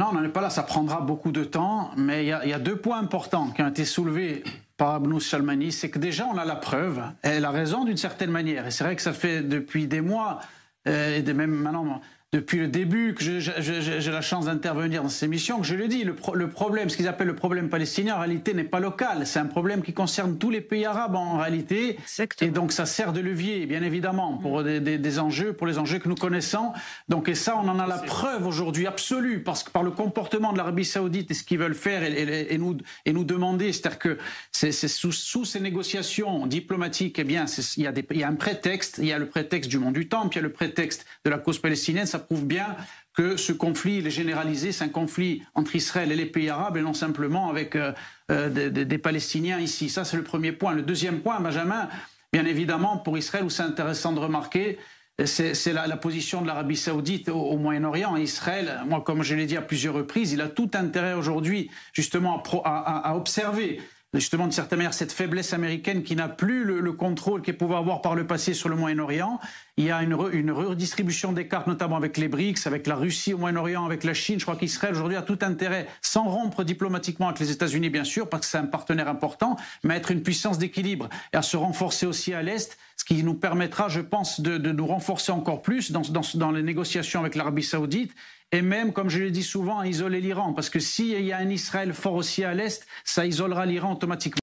Non, on n'en est pas là, ça prendra beaucoup de temps, mais il y, a deux points importants qui ont été soulevés par Abnous Salmani, c'est que déjà on a la preuve, et elle a raison d'une certaine manière, et c'est vrai que ça fait depuis des mois, euh, et même maintenant depuis le début que j'ai la chance d'intervenir dans ces missions, que je le dis, le, problème, ce qu'ils appellent le problème palestinien, en réalité, n'est pas local. C'est un problème qui concerne tous les pays arabes en réalité. Exactement. Et donc, ça sert de levier, bien évidemment, pour mm. des, enjeux, pour les enjeux que nous connaissons. Donc, et ça, on en a la preuve aujourd'hui absolue, parce que par le comportement de l'Arabie Saoudite et ce qu'ils veulent faire et, nous, et nous demander, c'est-à-dire que c'est sous, ces négociations diplomatiques, eh bien, il y, a y un prétexte. Il y a le prétexte du monde du temple, il y a le prétexte de la cause palestinienne prouve bien que ce conflit, il est généralisé, c'est un conflit entre Israël et les pays arabes et non simplement avec euh, euh, des, des, Palestiniens ici. Ça, c'est le premier point. Le deuxième point, Benjamin, bien évidemment, pour Israël, où c'est intéressant de remarquer, euh, c'est la, position de l'Arabie saoudite au, Moyen-Orient. Israël, moi, comme je l'ai dit à plusieurs reprises, il a tout intérêt aujourd'hui justement à, à, à observer justement de certaine manière cette faiblesse américaine qui n'a plus le, contrôle qu'elle pouvait avoir par le passé sur le Moyen-Orient. Il y a une, une, redistribution des cartes, notamment avec les BRICS, avec la Russie au Moyen-Orient, avec la Chine. Je crois qu'Israël aujourd'hui à tout intérêt, sans rompre diplomatiquement avec les États-Unis bien sûr, parce que c'est un partenaire important, mais être une puissance d'équilibre et à se renforcer aussi à l'Est qui nous permettra, je pense, de, nous renforcer encore plus dans, dans les négociations avec l'Arabie saoudite et même, comme je le dis souvent, à isoler l'Iran. Parce que s'il y a un Israël fort aussi à l'Est, ça isolera l'Iran automatiquement.